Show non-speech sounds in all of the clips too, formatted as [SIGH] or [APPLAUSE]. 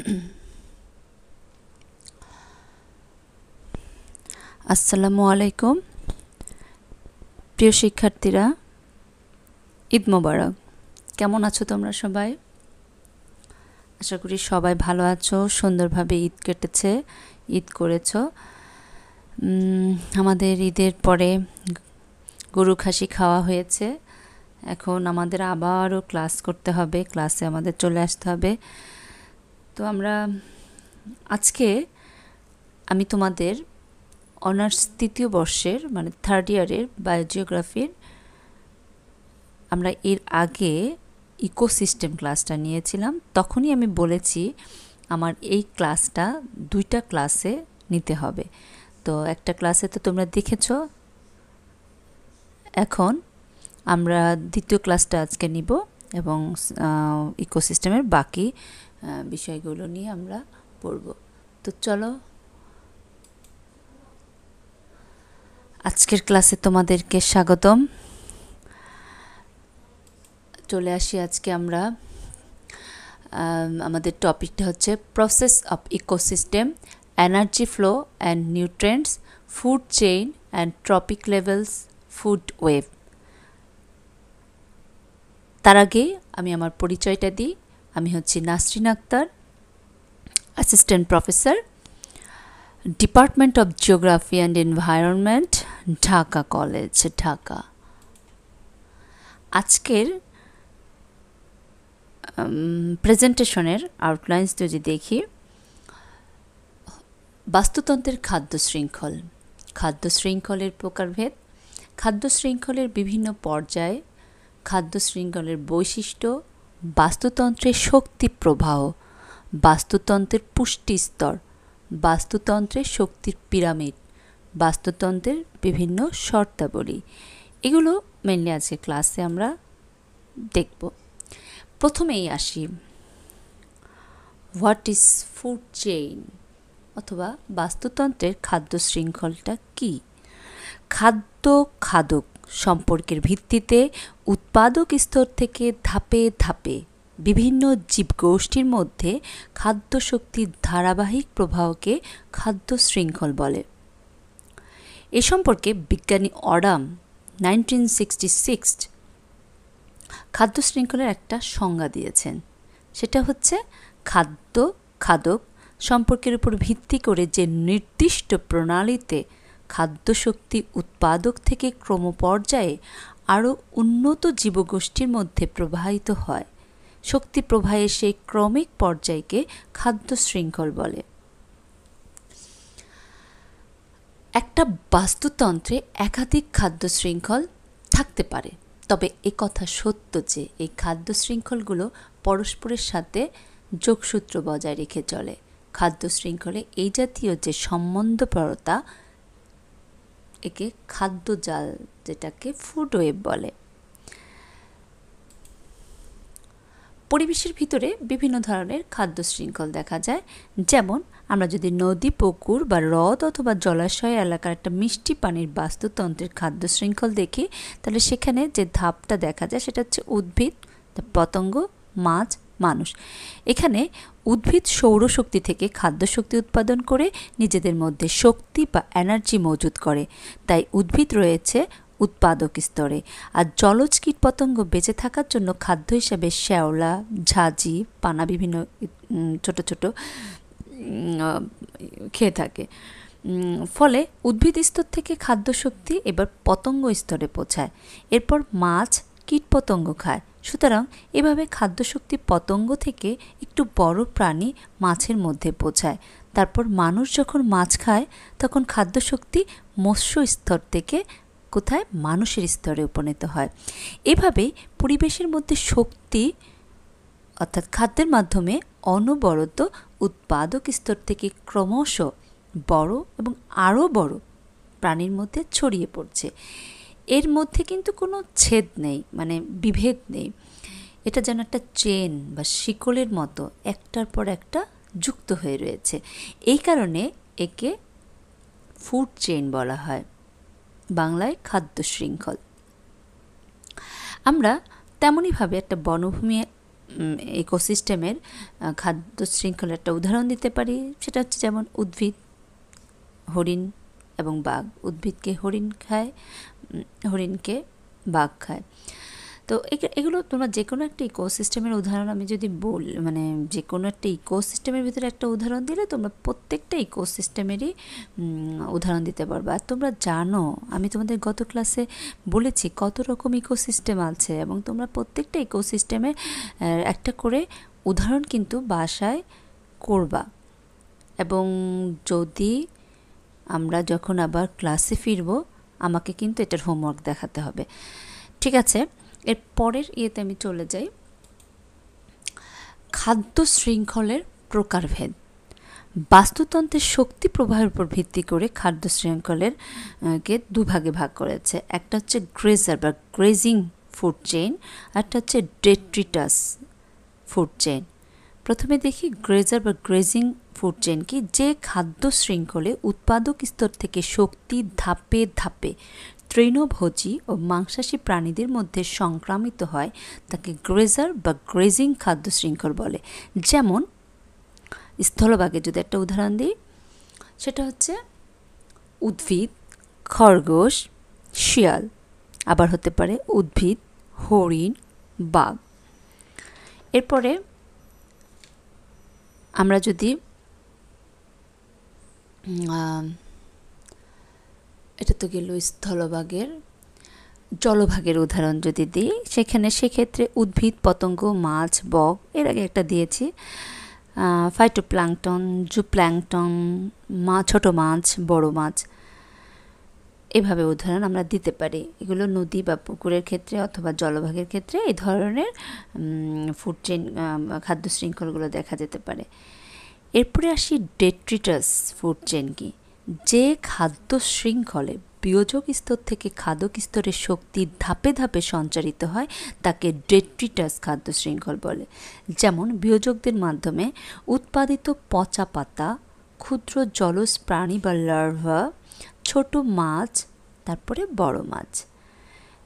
[CLEARS THROAT] আসসালামু আলাইকুম প্রিয় শিক্ষার্থীরা ঈদ মোবারক কেমন আছো তোমরা সবাই আশা করি সবাই ভালো আছো সুন্দরভাবে ঈদ কেটেছে ঈদ করেছ আমাদের ঈদের পরে গরু খাসি খাওয়া হয়েছে এখন আমাদের আবারও ক্লাস করতে হবে ক্লাসে আমাদের চলে আসতে হবে তো আমরা আজকে আমি তোমাদের অনার্স তৃতীয় বর্ষের মানে থার্ড ইয়ারের বায়োজিওগ্রাফির আমরা এর আগে ইকোসিস্টেম ক্লাসটা নিয়েছিলাম তখনই আমি বলেছি আমার এই ক্লাসটা দুইটা ক্লাসে নিতে হবে তো একটা ক্লাসে তো তোমরা দেখেছ এখন আমরা দ্বিতীয় ক্লাসটা আজকে নিব এবং ইকোসিস্টেমের বাকি বিষয়গুলো নিয়ে আমরা পড়ব তো চলো আজকের ক্লাসে তোমাদেরকে স্বাগতম চলে আসি আজকে আমরা আমাদের টপিকটা হচ্ছে process of ecosystem energy flow and nutrients food chain and trophic levels food web তার আগে আমি আমার পরিচয়টা দিই আমি হচ্ছি Nasrin Akhter assistant professor department of geography and environment Dhaka college Dhaka আজকের প্রেজেন্টেশনের আউটলাইন্স যদি দেখি বাস্তুতন্ত্রের খাদ্য শৃঙ্খল খাদ্য শৃঙ্খলের প্রকারভেদ খাদ্য শৃঙ্খলের বিভিন্ন পর্যায়ে খাদ্য শৃঙ্খলের বৈশিষ্ট্য বাস্তুতন্ত্রের শক্তি প্রবাহ বাস্তুতন্ত্রের পুষ্টি স্তর বাস্তুতন্ত্রের শক্তির পিরামিড বাস্তুতন্ত্রের বিভিন্ন শর্তাবলী এগুলো মেনলি আজকে ক্লাসে আমরা দেখব প্রথমেই আসি হোয়াট ইজ ফুড চেইন অথবা বাস্তুতন্ত্রের খাদ্য শৃঙ্খলটা কী খাদ্য খাদক সম্পর্কের ভিত্তিতে উৎপাদক স্তর থেকে ধাপে ধাপে বিভিন্ন জীবগোষ্ঠীর মধ্যে খাদ্যশক্তির ধারাবাহিক প্রবাহকে খাদ্য শৃঙ্খল বলে এ সম্পর্কে বিজ্ঞানী অডাম নাইনটিন সিক্সটি সিক্স খাদ্য শৃঙ্খলের একটা সংজ্ঞা দিয়েছেন সেটা হচ্ছে খাদ্য খাদক সম্পর্কের উপর ভিত্তি করে যে নির্দিষ্ট প্রণালীতে খাদ্যশক্তি উৎপাদক থেকে ক্রমপর্যায়ে আরও উন্নত জীবগোষ্ঠীর মধ্যে প্রবাহিত হয় শক্তি প্রবাহে সেই ক্রমিক পর্যায়কে খাদ্য শৃঙ্খল বলে একটা বাস্তুতন্ত্রে একাধিক খাদ্য শৃঙ্খল থাকতে পারে তবে এ কথা সত্য যে এই খাদ্য শৃঙ্খলগুলো পরস্পরের সাথে যোগসূত্র বজায় রেখে চলে খাদ্য শৃঙ্খলে এই জাতীয় যে সম্বন্ধপরতা একে খাদ্য জাল যেটাকে ফুড ওয়েব বলে পরিবেশের ভিতরে বিভিন্ন ধরনের খাদ্য শৃঙ্খল দেখা যায় যেমন আমরা যদি নদী পুকুর বা হ্রদ অথবা জলাশয় এলাকার একটা মিষ্টি পানির বাস্তুতন্ত্রের খাদ্য শৃঙ্খল দেখি তাহলে সেখানে যে ধাপটা দেখা যায় সেটা হচ্ছে উদ্ভিদ পতঙ্গ মাছ মানুষ এখানে উদ্ভিদ সৌরশক্তি থেকে খাদ্যশক্তি উৎপাদন করে নিজেদের মধ্যে শক্তি বা এনার্জি মজুদ করে তাই উদ্ভিদ রয়েছে উৎপাদক স্তরে আর জলজ কীটপতঙ্গ বেঁচে থাকার জন্য খাদ্য হিসাবে শ্যাওলা ঝাঁঝি পানা বিভিন্ন ছোট ছোট খেয়ে থাকে ফলে উদ্ভিদ স্তর থেকে খাদ্য শক্তি এবার পতঙ্গ স্তরে পৌঁছায় এরপর মাছ কীটপতঙ্গ খায় সুতরাং এভাবে খাদ্যশক্তি পতঙ্গ থেকে একটু বড় প্রাণী মাছের মধ্যে পৌঁছায় তারপর মানুষ যখন মাছ খায় তখন খাদ্যশক্তি মৎস্য স্তর থেকে কোথায় মানুষের স্তরে উপনীত হয় এভাবে পরিবেশের মধ্যে শক্তি অর্থাৎ খাদ্যের মাধ্যমে অনবরত উৎপাদক স্তর থেকে ক্রমশ বড় এবং আরও বড় প্রাণীর মধ্যে ছড়িয়ে পড়ছে এর মধ্যে কিন্তু কোনো ছেদ নেই মানে বিভেদ নেই এটা যেন একটা চেন বা শিকলের মতো একটার পর একটা যুক্ত হয়ে রয়েছে এই কারণে একে ফুড চেইন বলা হয় বাংলায় খাদ্য শৃঙ্খল আমরা তেমনইভাবে একটা বনভূমি ইকোসিস্টেমের খাদ্য শৃঙ্খলের একটা উদাহরণ দিতে পারি সেটা হচ্ছে যেমন উদ্ভিদ হরিণ এবং বাঘ উদ্ভিদকে হরিণ খায় হরিণকে বাঘ খায় তো এগুলো তোমরা যে কোনো একটা ইকোসিস্টেমের উদাহরণ আমি যদি বল মানে যে কোনো একটা ইকোসিস্টেমের ভিতরে একটা উদাহরণ দিলে তোমরা প্রত্যেকটা ইকোসিস্টেমেরই উদাহরণ দিতে পারবে আর তোমরা জানো আমি তোমাদের গত ক্লাসে বলেছি কত রকম ইকোসিস্টেম আছে এবং তোমরা প্রত্যেকটা ইকোসিস্টেমের একটা করে উদাহরণ কিন্তু বাসায় করবা এবং যদি আমরা যখন আবার ক্লাসে ফিরবো আমাকে কিন্তু এটার হোমওয়ার্ক দেখাতে হবে ঠিক আছে এর পরের ইয়েতে আমি চলে যাই খাদ্য শৃঙ্খলের প্রকারভেদ বাস্তুতন্ত্রের শক্তি প্রবাহের উপর ভিত্তি করে খাদ্য শৃঙ্খলের কে দুভাগে ভাগ করেছে একটা হচ্ছে গ্রেজার বা গ্রেজিং ফুড চেইন একটা হচ্ছে ডেট্রিটাস ফুড চেইন প্রথমে দেখি গ্রেজার বা গ্রেজিং ফুড চেনকে যে খাদ্য শৃঙ্খলে উৎপাদক স্তর থেকে শক্তি ধাপে ধাপে তৃণভোজী ও মাংসাশী প্রাণীদের মধ্যে সংক্রামিত হয় তাকে গ্রেজার বা গ্রেজিং খাদ্য শৃঙ্খল বলে যেমন স্থলভাগে যদি একটা উদাহরণ দিই সেটা হচ্ছে উদ্ভিদ খরগোশ শিয়াল আবার হতে পারে উদ্ভিদ হরিণ বাঘ এরপরে আমরা যদি এটা তো গেল স্থলভাগের জলভাগের উদাহরণ যদি দিই সেখানে সেক্ষেত্রে উদ্ভিদ পতঙ্গ মাছ বক এর আগে একটা দিয়েছি ফাইটোপ্লাংটন জুপ্ল্যাংটন মা ছোট মাছ বড় মাছ এভাবে উদাহরণ আমরা দিতে পারি এগুলো নদী বা পুকুরের ক্ষেত্রে অথবা জলভাগের ক্ষেত্রে এই ধরনের ফুড চেন খাদ্য শৃঙ্খলগুলো দেখা যেতে পারে এরপরে আসি ডেট্রিটাস ফুড চেন কি যে খাদ্য শৃঙ্খলে বিয়োজক স্তর থেকে খাদক স্তরের শক্তি ধাপে ধাপে সঞ্চারিত হয় তাকে ডেট্রিটাস খাদ্য শৃঙ্খল বলে যেমন বিয়োজকদের মাধ্যমে উৎপাদিত পচা পাতা ক্ষুদ্র জলজ প্রাণী বা লার্ভা ছোট মাছ তারপরে বড় মাছ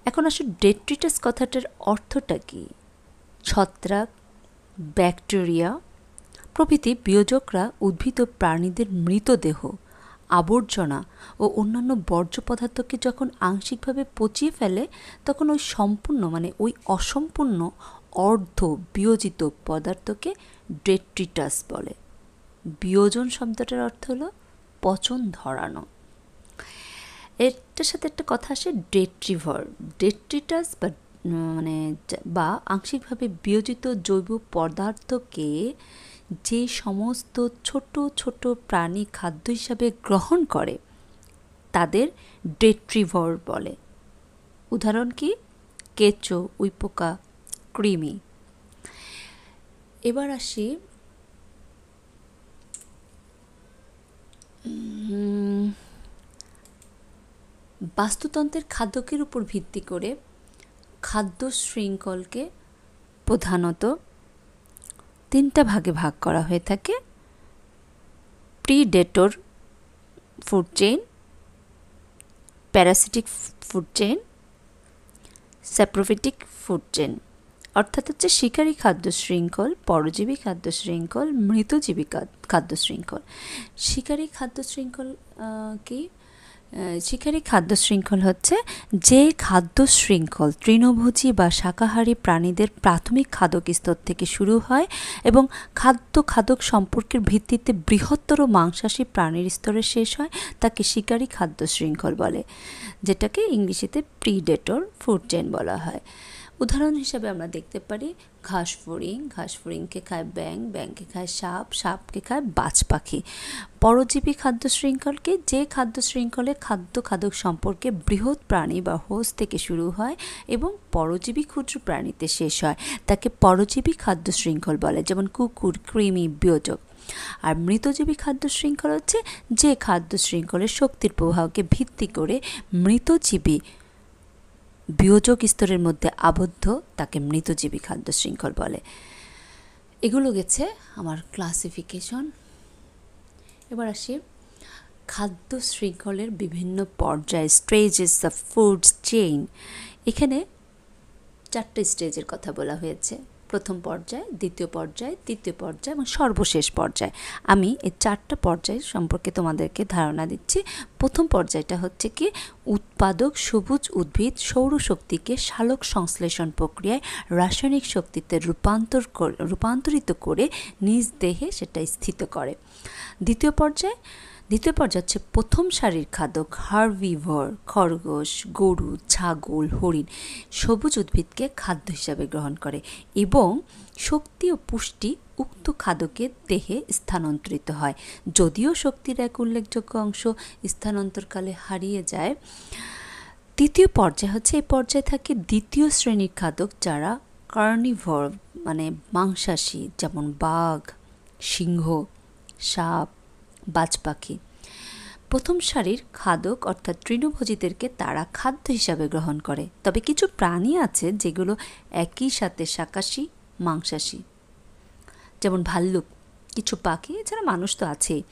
এখন আসলে ডেট্রিটাস কথাটার অর্থটা কি ছত্রাক ব্যাকটেরিয়া প্রভৃতি বিয়োজকরা উদ্ভিদ ও প্রাণীদের মৃতদেহ আবর্জনা ও অন্যান্য বর্জ্য পদার্থকে যখন আংশিকভাবে পচিয়ে ফেলে তখন ওই সম্পূর্ণ মানে ওই অসম্পূর্ণ অর্ধ বিয়োজিত পদার্থকে ডেট্রিটাস বলে বিয়োজন শব্দটার অর্থ হলো পচন ধরানো এটার সাথে একটা কথা আসে ডেট্রিভার ডেট্রিটাস বা মানে বা আংশিকভাবে বিয়োজিত জৈব পদার্থকে যে সমস্ত ছোট ছোট প্রাণী খাদ্য হিসাবে গ্রহণ করে তাদের ডেট্রিভর বলে উদাহরণ কি কেঁচো উইপোকা কৃমি এবার আসি বাস্তুতন্ত্রের খাদ্যকের উপর ভিত্তি করে খাদ্য শৃঙ্খলকে প্রধানত তিনটা ভাগে ভাগ করা হয়ে থাকে predator food chain parasitic food chain saprophytic food chain অর্থাৎ হচ্ছে শিকারী খাদ্য শৃঙ্খল পরজীবী খাদ্য শৃঙ্খল মৃতজীবী খাদ্য শৃঙ্খল শিকারী খাদ্য শৃঙ্খল কি সেখানে খাদ্য শৃঙ্খল হচ্ছে যে খাদ্য শৃঙ্খল তৃণভোজী বা শাকাহারী প্রাণীদের প্রাথমিক খাদক স্তর থেকে শুরু হয় এবং খাদ্য খাদক সম্পর্কের ভিত্তিতে বৃহত্তর মাংসাশী প্রাণীর স্তরে শেষ হয় তাকে শিকারী খাদ্য শৃঙ্খল বলে যেটাকে ইংলিশিতে প্রিডেটর ফুড চেন বলা হয় উদাহরণ হিসাবে আমরা দেখতে পারি ঘাস ফড়িং ঘাস ফড়িংকে খায় ব্যাং ব্যাংকে খায় সাপ সাপকে খায় বাজ পাখি পরজীবী খাদ্য শৃঙ্খলকে যে খাদ্য শৃঙ্খলে খাদ্য খাদক সম্পর্কে বৃহৎ প্রাণী বা হোস থেকে শুরু হয় এবং পরজীবী ক্ষুদ্র প্রাণীতে শেষ হয় তাকে পরজীবী খাদ্য শৃঙ্খল বলে যেমন কুকুর কৃমি বিয়োজক আর মৃতজীবী খাদ্য শৃঙ্খল হচ্ছে যে খাদ্য শৃঙ্খলের শক্তির প্রভাবকে ভিত্তি করে মৃতজীবী বিয়োজক স্তরের মধ্যে আবদ্ধ তাকে মৃতজীবী খাদ্য শৃঙ্খল বলে এগুলো গেছে আমার ক্লাসিফিকেশন এবার আসি খাদ্য শৃঙ্খলের বিভিন্ন পর্যায়ে স্টেজেস অফ ফুড চেইন এখানে চারটে স্টেজের কথা বলা হয়েছে প্রথম পর্যায় দ্বিতীয় পর্যায় তৃতীয় পর্যায় এবং সর্বশেষ পর্যায় আমি এই চারটা পর্যায় সম্পর্কে তোমাদেরকে ধারণা দিচ্ছি প্রথম পর্যায়টা হচ্ছে কি উৎপাদক সবুজ উদ্ভিদ সৌরশক্তিকে সালোক সংশ্লেষণ প্রক্রিয়ায় রাসায়নিক শক্তিতে রূপান্তর রূপান্তরিত করে নিজ দেহে সেটা স্থিত করে দ্বিতীয় পর্যায় দ্বিতীয় পর্যায়ে হচ্ছে প্রথম সারির খাদক হার্ভিভর খরগোশ গরু ছাগল হরিণ সবুজ উদ্ভিদকে খাদ্য হিসাবে গ্রহণ করে এবং শক্তি ও পুষ্টি উক্ত খাদকের দেহে স্থানান্তরিত হয় যদিও শক্তির এক উল্লেখযোগ্য অংশ স্থানান্তরকালে হারিয়ে যায় তৃতীয় পর্যায় হচ্ছে এই পর্যায়ে থাকে দ্বিতীয় শ্রেণীর খাদক যারা কার্নিভর মানে মাংসাশী যেমন বাঘ সিংহ সাপ বাজ পাখি প্রথম সারির খাদক অর্থাৎ তৃণভোজীদেরকে তারা খাদ্য হিসাবে গ্রহণ করে তবে কিছু প্রাণী আছে যেগুলো একই সাথে শাকাশী মাংসাশী যেমন ভাল্লুক কিছু পাখি এছাড়া মানুষ তো আছেই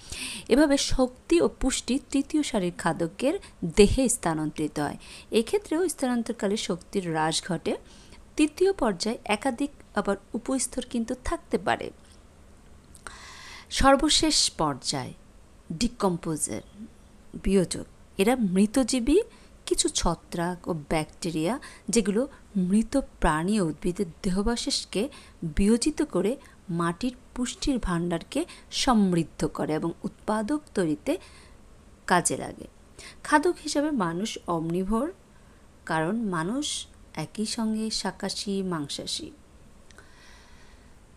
এভাবে শক্তি ও পুষ্টি তৃতীয় সারির খাদকের দেহে স্থানান্তরিত হয় এক্ষেত্রেও স্থানান্তরকালে শক্তির হ্রাস ঘটে তৃতীয় পর্যায়ে একাধিক আবার উপস্তর কিন্তু থাকতে পারে সর্বশেষ পর্যায় ডিকম্পোজার বিয়োজক এরা মৃতজীবী কিছু ছত্রাক ও ব্যাকটেরিয়া যেগুলো মৃত প্রাণী ও উদ্ভিদের দেহবাশেষকে বিয়োজিত করে মাটির পুষ্টির ভাণ্ডারকে সমৃদ্ধ করে এবং উৎপাদক তৈরিতে কাজে লাগে খাদক হিসাবে মানুষ অমনিভর কারণ মানুষ একই সঙ্গে শাকাশী মাংসাশী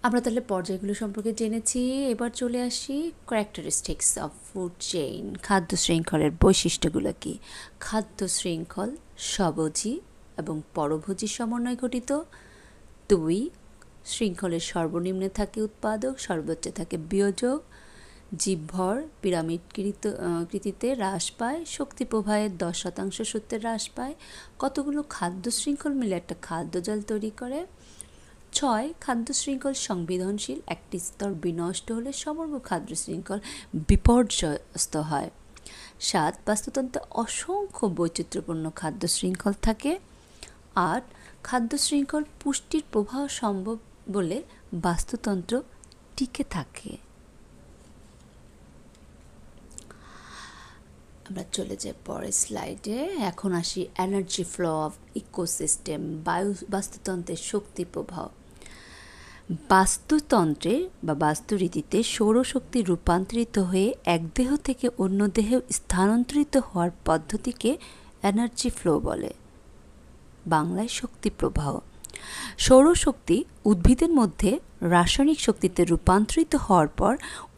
আমরা তাহলে পর্যায়গুলো সম্পর্কে জেনেছি এবার চলে আসি ক্যারেক্টারিস্টিক্স অফ ফুড চেইন খাদ্য শৃঙ্খলের বৈশিষ্ট্যগুলো কি খাদ্য শৃঙ্খল স্বভোজী এবং পরভোজী সমন্বয় গঠিত দুই শৃঙ্খলের সর্বনিম্নে থাকে উৎপাদক সর্বোচ্চে থাকে বিয়োজক জীবভর পিরামিড কৃতিতে হ্রাস পায় শক্তি প্রবাহের দশ শতাংশ সূত্রে হ্রাস পায় কতগুলো খাদ্য শৃঙ্খল মিলে একটা খাদ্য জল তৈরি করে ছয় খাদ্য শৃঙ্খল সংবেদনশীল একটি স্তর বিনষ্ট হলে সমগ্র খাদ্য শৃঙ্খল বিপর্যস্ত হয় সাত বাস্তুতন্ত্রে অসংখ্য বৈচিত্র্যপূর্ণ খাদ্য শৃঙ্খল থাকে আট খাদ্য শৃঙ্খল পুষ্টির প্রভাব সম্ভব বলে বাস্তুতন্ত্র টিকে থাকে আমরা চলে যাই পরের স্লাইডে এখন আসি এনার্জি ফ্লো অফ ইকোসিস্টেম বায়ু বাস্তুতন্ত্রের শক্তি প্রভাব বাস্তুতন্ত্রে বা বাস্তুরীতিতে সৌরশক্তি রূপান্তরিত হয়ে এক দেহ থেকে অন্য দেহে স্থানান্তরিত হওয়ার পদ্ধতিকে এনার্জি ফ্লো বলে বাংলায় শক্তি প্রবাহ সৌরশক্তি উদ্ভিদের মধ্যে রাসায়নিক শক্তিতে রূপান্তরিত হওয়ার পর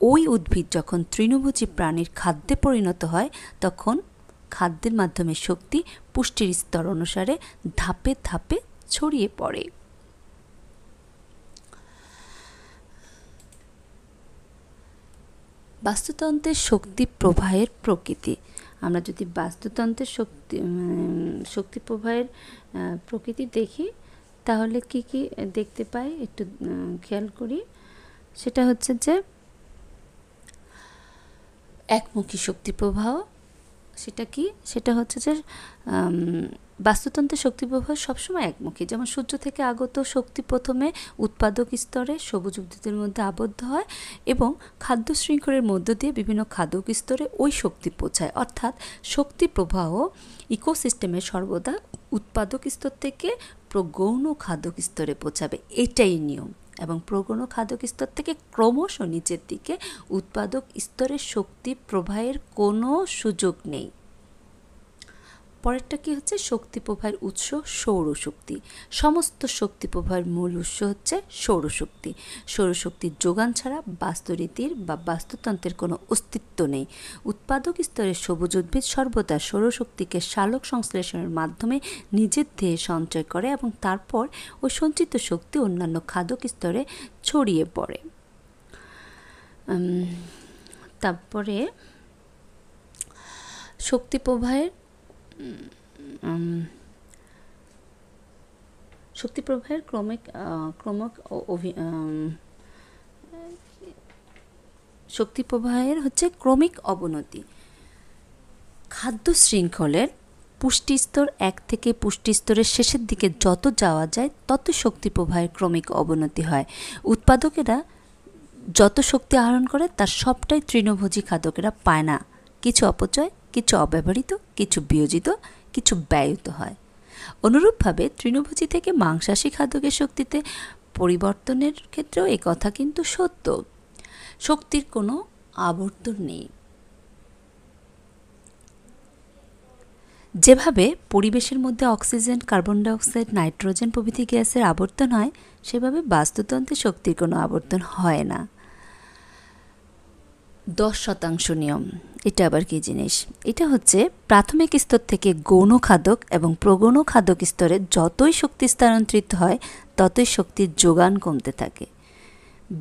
ওই উদ্ভিদ যখন তৃণভোজী প্রাণীর খাদ্যে পরিণত হয় তখন খাদ্যের মাধ্যমে শক্তি পুষ্টির স্তর অনুসারে ধাপে ধাপে ছড়িয়ে পড়ে বাস্তুতন্ত্রের শক্তি প্রবাহের প্রকৃতি আমরা যদি বাস্তুতন্ত্রের শক্তি শক্তি প্রবাহের প্রকৃতি দেখি তাহলে কি কি দেখতে পাই একটু খেয়াল করি সেটা হচ্ছে যে একমুখী শক্তি প্রবাহ সেটা কি সেটা হচ্ছে যে বাস্তুতন্ত্রের শক্তি প্রবাহ সবসময় একমুখী যেমন সূর্য থেকে আগত শক্তি প্রথমে উৎপাদক স্তরে সবুজ উদ্ভিদের মধ্যে আবদ্ধ হয় এবং খাদ্য শৃঙ্খলের মধ্য দিয়ে বিভিন্ন খাদক স্তরে ওই শক্তি পৌঁছায় অর্থাৎ শক্তি প্রবাহ ইকোসিস্টেমে সর্বদা উৎপাদক স্তর থেকে প্রগৌণ খাদক স্তরে পৌঁছাবে এটাই নিয়ম এবং প্রগণ খাদক স্তর থেকে ক্রমশ নিচের দিকে উৎপাদক স্তরের শক্তি প্রবাহের কোনো সুযোগ নেই পরেরটা কি হচ্ছে শক্তি প্রভার উৎস সৌরশক্তি সমস্ত শক্তি প্রভার মূল উৎস হচ্ছে সৌরশক্তি সৌরশক্তির যোগান ছাড়া বাস্তুরীতির বা বাস্তুতন্ত্রের কোনো অস্তিত্ব নেই উৎপাদক স্তরে সবুজ উদ্ভিদ সর্বদা সৌরশক্তিকে শালক সংশ্লেষণের মাধ্যমে নিজের দেহে সঞ্চয় করে এবং তারপর ওই সঞ্চিত শক্তি অন্যান্য খাদক স্তরে ছড়িয়ে পড়ে তারপরে শক্তি প্রবাহের শক্তি প্রবাহের ক্রমিক ক্রমক শক্তি প্রবাহের হচ্ছে ক্রমিক অবনতি খাদ্য শৃঙ্খলের পুষ্টি স্তর এক থেকে পুষ্টি স্তরের শেষের দিকে যত যাওয়া যায় তত শক্তি প্রবাহের ক্রমিক অবনতি হয় উৎপাদকেরা যত শক্তি আহরণ করে তার সবটাই তৃণভোজী খাদকেরা পায় না কিছু অপচয় কিছু অব্যবহৃত কিছু বিয়োজিত কিছু ব্যয়িত হয় অনুরূপভাবে তৃণভোজী থেকে মাংসাশী খাদ্যকে শক্তিতে পরিবর্তনের ক্ষেত্রেও এ কথা কিন্তু সত্য শক্তির কোনো আবর্তন নেই যেভাবে পরিবেশের মধ্যে অক্সিজেন কার্বন ডাইঅক্সাইড নাইট্রোজেন প্রভৃতি গ্যাসের আবর্তন হয় সেভাবে বাস্তুতন্ত্রে শক্তির কোনো আবর্তন হয় না দশ শতাংশ নিয়ম এটা আবার কি জিনিস এটা হচ্ছে প্রাথমিক স্তর থেকে গৌণ খাদক এবং প্রগণ খাদক স্তরে যতই শক্তি স্থানান্তরিত হয় ততই শক্তির যোগান কমতে থাকে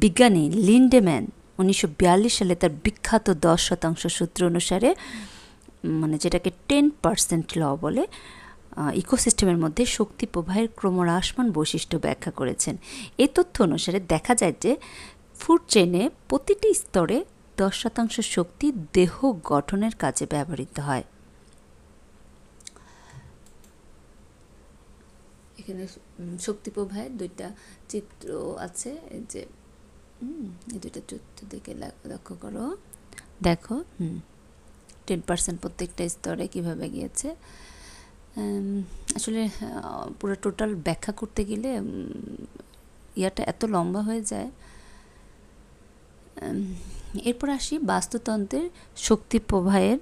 বিজ্ঞানী লিন্ডেম্যান উনিশশো সালে তার বিখ্যাত দশ শতাংশ সূত্র অনুসারে মানে যেটাকে টেন পার্সেন্ট ল বলে ইকোসিস্টেমের মধ্যে শক্তি প্রবাহের ক্রমহ্রাসমান বৈশিষ্ট্য ব্যাখ্যা করেছেন এ তথ্য অনুসারে দেখা যায় যে ফুড চেনে প্রতিটি স্তরে দশ শতাংশ শক্তি দেহ গঠনের কাজে ব্যবহৃত হয় এখানে শক্তি প্রবাহের দুইটা চিত্র আছে এই যে এই দুইটা চিত্র দিকে লক্ষ্য করো দেখো টেন পার্সেন্ট প্রত্যেকটা স্তরে কিভাবে গিয়েছে আসলে পুরো টোটাল ব্যাখ্যা করতে গেলে ইয়াটা এত লম্বা হয়ে যায় এরপর আসি বাস্তুতন্ত্রের শক্তি প্রবাহের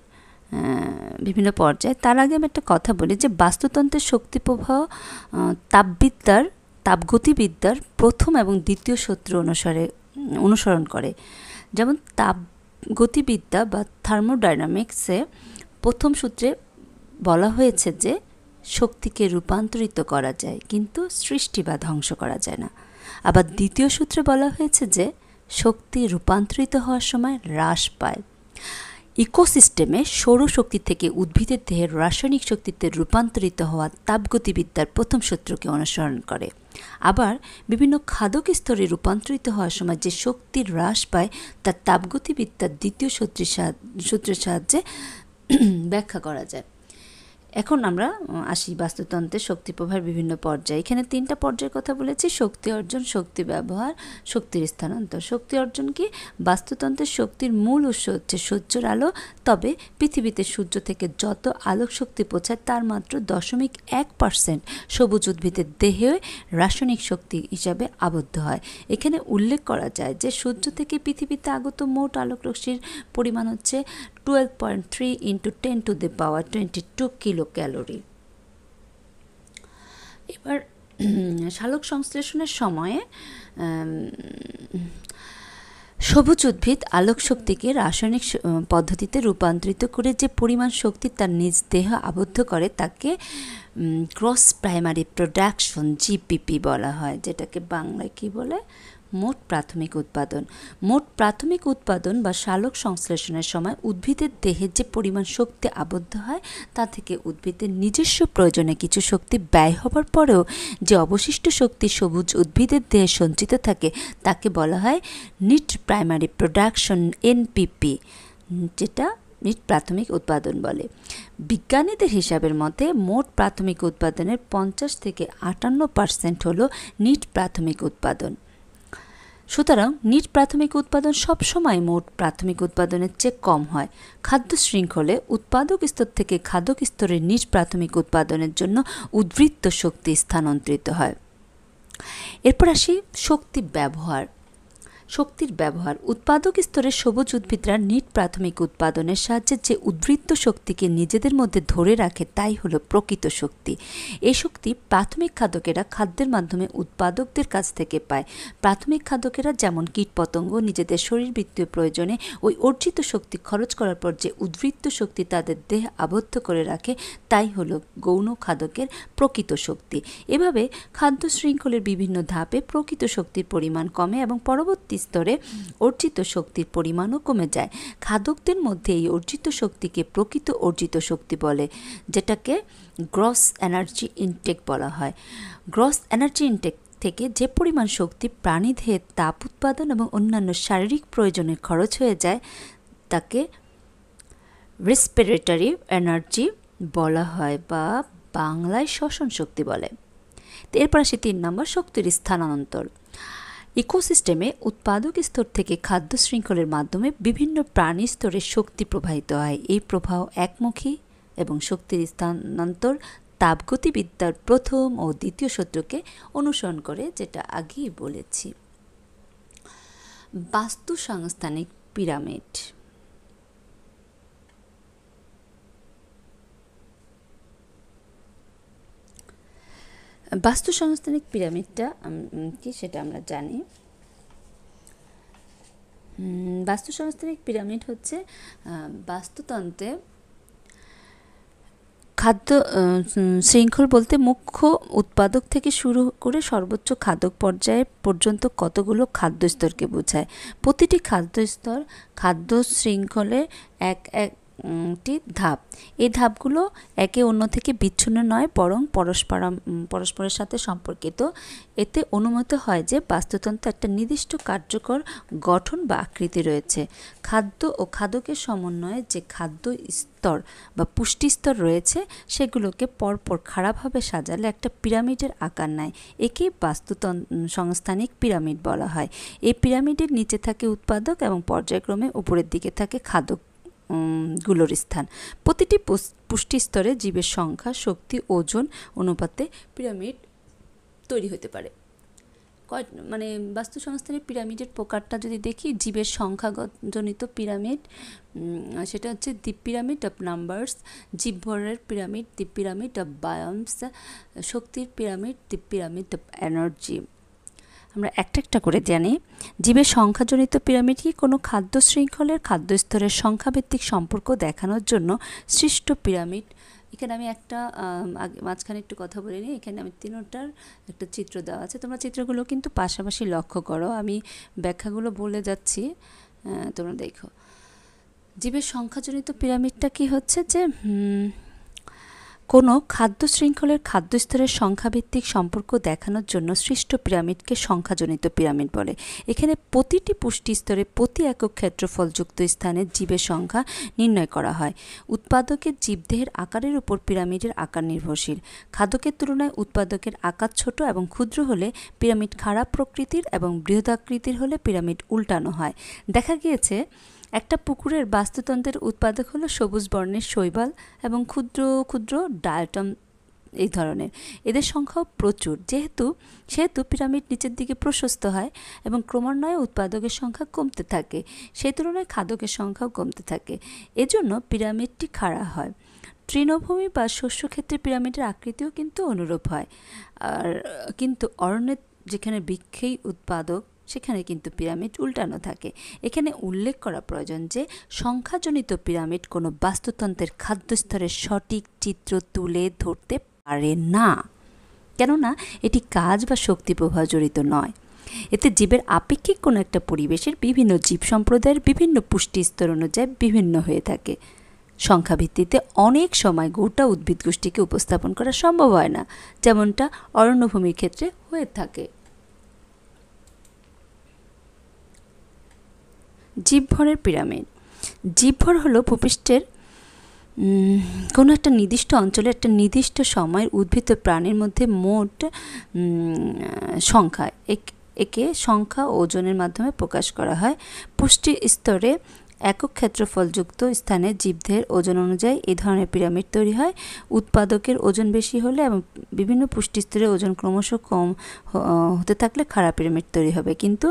বিভিন্ন পর্যায়ে তার আগে আমি একটা কথা বলি যে বাস্তুতন্ত্রের শক্তি প্রবাহ তাপবিদ্যার তাপগতিবিদ্যার প্রথম এবং দ্বিতীয় সূত্র অনুসারে অনুসরণ করে যেমন তাপ গতিবিদ্যা বা থার্মোডাইনামিক্সে প্রথম সূত্রে বলা হয়েছে যে শক্তিকে রূপান্তরিত করা যায় কিন্তু সৃষ্টি বা ধ্বংস করা যায় না আবার দ্বিতীয় সূত্রে বলা হয়েছে যে শক্তি রূপান্তরিত হওয়ার সময় হ্রাস পায় ইকোসিস্টেমে সৌরশক্তি থেকে উদ্ভিদের দেহের রাসায়নিক শক্তিতে রূপান্তরিত হওয়া তাপগতিবিদ্যার প্রথম সূত্রকে অনুসরণ করে আবার বিভিন্ন খাদক স্তরে রূপান্তরিত হওয়ার সময় যে শক্তি হ্রাস পায় তা তাপগতিবিদ্যার দ্বিতীয় সূত্রের সাহায্যে ব্যাখ্যা করা যায় এখন আমরা আসি বাস্তুতন্ত্রের শক্তি প্রভার বিভিন্ন পর্যায়ে এখানে তিনটা পর্যায়ের কথা বলেছি শক্তি অর্জন শক্তি ব্যবহার শক্তির স্থানান্তর শক্তি অর্জন কি বাস্তুতন্ত্রের শক্তির মূল উৎস হচ্ছে সূর্যের আলো তবে পৃথিবীতে সূর্য থেকে যত আলোক শক্তি পৌঁছায় তার মাত্র দশমিক এক পার্সেন্ট সবুজ উদ্ভিদের দেহে রাসায়নিক শক্তি হিসাবে আবদ্ধ হয় এখানে উল্লেখ করা যায় যে সূর্য থেকে পৃথিবীতে আগত মোট রশ্মির পরিমাণ হচ্ছে twelve point three into ten to the power twenty two kilo calorie এবার [CLEARS THROAT] শালক সংশ্লেষণের সময়ে সবুজ উদ্ভিদ আলোক শক্তিকে রাসায়নিক পদ্ধতিতে রূপান্তরিত করে যে পরিমাণ শক্তি তার নিজ দেহ আবদ্ধ করে তাকে ক্রস প্রাইমারি প্রোডাকশন জিপিপি বলা হয় যেটাকে বাংলায় কি বলে মোট প্রাথমিক উৎপাদন মোট প্রাথমিক উৎপাদন বা সালোক সংশ্লেষণের সময় উদ্ভিদের দেহের যে পরিমাণ শক্তি আবদ্ধ হয় তা থেকে উদ্ভিদের নিজস্ব প্রয়োজনে কিছু শক্তি ব্যয় হবার পরেও যে অবশিষ্ট শক্তি সবুজ উদ্ভিদের দেহে সঞ্চিত থাকে তাকে বলা হয় নিট প্রাইমারি প্রোডাকশন এনপিপি যেটা নিট প্রাথমিক উৎপাদন বলে বিজ্ঞানীদের হিসাবের মতে মোট প্রাথমিক উৎপাদনের পঞ্চাশ থেকে আটান্ন পার্সেন্ট হল নিট প্রাথমিক উৎপাদন সুতরাং নিট প্রাথমিক উৎপাদন সবসময় মোট প্রাথমিক উৎপাদনের চেয়ে কম হয় খাদ্য শৃঙ্খলে উৎপাদক স্তর থেকে খাদক স্তরে নিট প্রাথমিক উৎপাদনের জন্য উদ্বৃত্ত শক্তি স্থানান্তরিত হয় এরপর আসি শক্তি ব্যবহার শক্তির ব্যবহার উৎপাদক স্তরে সবুজ উদ্ভিদরা নিট প্রাথমিক উৎপাদনের সাহায্যে যে উদ্বৃত্ত শক্তিকে নিজেদের মধ্যে ধরে রাখে তাই হলো প্রকৃত শক্তি এ শক্তি প্রাথমিক খাদকেরা খাদ্যের মাধ্যমে উৎপাদকদের কাছ থেকে পায় প্রাথমিক খাদকেরা যেমন কীটপতঙ্গ নিজেদের শরীরবৃত্তীয় প্রয়োজনে ওই অর্জিত শক্তি খরচ করার পর যে উদ্বৃত্ত শক্তি তাদের দেহ আবদ্ধ করে রাখে তাই হলো গৌণ খাদকের প্রকৃত শক্তি এভাবে খাদ্য শৃঙ্খলের বিভিন্ন ধাপে প্রকৃত শক্তির পরিমাণ কমে এবং পরবর্তী স্তরে অর্জিত শক্তির পরিমাণও কমে যায় খাদকদের মধ্যে এই অর্জিত শক্তিকে প্রকৃত অর্জিত শক্তি বলে যেটাকে গ্রস এনার্জি ইনটেক বলা হয় গ্রস এনার্জি ইনটেক থেকে যে পরিমাণ শক্তি প্রাণীদের তাপ উৎপাদন এবং অন্যান্য শারীরিক প্রয়োজনে খরচ হয়ে যায় তাকে রেসপিরেটরি এনার্জি বলা হয় বা বাংলায় শ্বসন শক্তি বলে এরপর আসি তিন নম্বর শক্তির স্থানান্তর ইকোসিস্টেমে উৎপাদক স্তর থেকে খাদ্য শৃঙ্খলের মাধ্যমে বিভিন্ন প্রাণী স্তরে শক্তি প্রবাহিত হয় এই প্রবাহ একমুখী এবং শক্তির স্থানান্তর তাপগতিবিদ্যার প্রথম ও দ্বিতীয় সূত্রকে অনুসরণ করে যেটা আগেই বলেছি বাস্তু সাংস্থানিক পিরামিড বাস্তু সংস্থানিক পিরামিডটা কি সেটা আমরা জানি বাস্তু সংস্থানিক পিরামিড হচ্ছে বাস্তুতন্ত্রে খাদ্য শৃঙ্খল বলতে মুখ্য উৎপাদক থেকে শুরু করে সর্বোচ্চ খাদক পর্যায়ে পর্যন্ত কতগুলো খাদ্য স্তরকে বোঝায় প্রতিটি খাদ্য স্তর খাদ্য শৃঙ্খলে এক এক টি ধাপ এই ধাপগুলো একে অন্য থেকে বিচ্ছিন্ন নয় বরং পরস্পর পরস্পরের সাথে সম্পর্কিত এতে অনুমিত হয় যে বাস্তুতন্ত্র একটা নির্দিষ্ট কার্যকর গঠন বা আকৃতি রয়েছে খাদ্য ও খাদকের সমন্বয়ে যে খাদ্য স্তর বা পুষ্টি স্তর রয়েছে সেগুলোকে পরপর খারাপভাবে সাজালে একটা পিরামিডের আকার নেয় একেই বাস্তুতন্ত্র সংস্থানিক পিরামিড বলা হয় এই পিরামিডের নিচে থাকে উৎপাদক এবং পর্যায়ক্রমে উপরের দিকে থাকে খাদক গুলোর স্থান প্রতিটি পুষ্টি স্তরে জীবের সংখ্যা শক্তি ওজন অনুপাতে পিরামিড তৈরি হতে পারে মানে বাস্তু সংস্থানের পিরামিডের প্রকারটা যদি দেখি জীবের সংখ্যাজনিত পিরামিড সেটা হচ্ছে দি পিরামিড অফ নাম্বারস জীবভরের pyramid the pyramid of biomass শক্তির pyramid the pyramid of energy আমরা একটা একটা করে জানি জীবের সংখ্যাজনিত পিরামিড কি কোনো খাদ্য শৃঙ্খলের খাদ্যস্তরের সংখ্যাভিত্তিক সম্পর্ক দেখানোর জন্য সৃষ্ট পিরামিড এখানে আমি একটা মাঝখানে একটু কথা বলে নিই এখানে আমি তিনটার একটা চিত্র দেওয়া আছে তোমরা চিত্রগুলো কিন্তু পাশাপাশি লক্ষ্য করো আমি ব্যাখ্যাগুলো বলে যাচ্ছি তোমরা দেখো জীবের সংখ্যাজনিত পিরামিডটা কি হচ্ছে যে কোনো খাদ্য শৃঙ্খলের খাদ্যস্তরের সংখ্যাভিত্তিক সম্পর্ক দেখানোর জন্য সৃষ্ট পিরামিডকে সংখ্যাজনিত পিরামিড বলে এখানে প্রতিটি পুষ্টি স্তরে প্রতি একক ক্ষেত্রফলযুক্ত স্থানে জীবের সংখ্যা নির্ণয় করা হয় উৎপাদকের জীবদেহের আকারের উপর পিরামিডের আকার নির্ভরশীল খাদকের তুলনায় উৎপাদকের আকার ছোট এবং ক্ষুদ্র হলে পিরামিড খারাপ প্রকৃতির এবং বৃহদাকৃতির হলে পিরামিড উল্টানো হয় দেখা গিয়েছে একটা পুকুরের বাস্তুতন্ত্রের উৎপাদক হলো সবুজ বর্ণের শৈবাল এবং ক্ষুদ্র ক্ষুদ্র ডায়াটম এই ধরনের এদের সংখ্যাও প্রচুর যেহেতু সেহেতু পিরামিড নিচের দিকে প্রশস্ত হয় এবং ক্রমান্বয়ে উৎপাদকের সংখ্যা কমতে থাকে সেই তুলনায় খাদকের সংখ্যাও কমতে থাকে এজন্য পিরামিডটি খাড়া হয় তৃণভূমি বা শস্যক্ষেত্রে পিরামিডের আকৃতিও কিন্তু অনুরূপ হয় আর কিন্তু অরণ্যের যেখানে বৃক্ষেই উৎপাদক সেখানে কিন্তু পিরামিড উল্টানো থাকে এখানে উল্লেখ করা প্রয়োজন যে সংখ্যাজনিত পিরামিড কোনো বাস্তুতন্ত্রের খাদ্যস্তরের সঠিক চিত্র তুলে ধরতে পারে না কেননা এটি কাজ বা শক্তি প্রভাব জড়িত নয় এতে জীবের আপেক্ষিক কোনো একটা পরিবেশের বিভিন্ন জীব সম্প্রদায়ের বিভিন্ন পুষ্টি স্তর অনুযায়ী বিভিন্ন হয়ে থাকে সংখ্যা ভিত্তিতে অনেক সময় গোটা উদ্ভিদ গোষ্ঠীকে উপস্থাপন করা সম্ভব হয় না যেমনটা অরণ্যভূমির ক্ষেত্রে হয়ে থাকে জীবভরের পিরামিড জীবভর হলো ভূপৃষ্ঠের কোনো একটা নির্দিষ্ট অঞ্চলে একটা নির্দিষ্ট সময়ের উদ্ভিদ প্রাণীর মধ্যে মোট সংখ্যা একে সংখ্যা ওজনের মাধ্যমে প্রকাশ করা হয় পুষ্টি স্তরে একক ক্ষেত্রফলযুক্ত স্থানে জীবদের ওজন অনুযায়ী এই ধরনের পিরামিড তৈরি হয় উৎপাদকের ওজন বেশি হলে এবং বিভিন্ন পুষ্টিস্তরের ওজন ক্রমশ কম হতে থাকলে খারাপ পিরামিড তৈরি হবে কিন্তু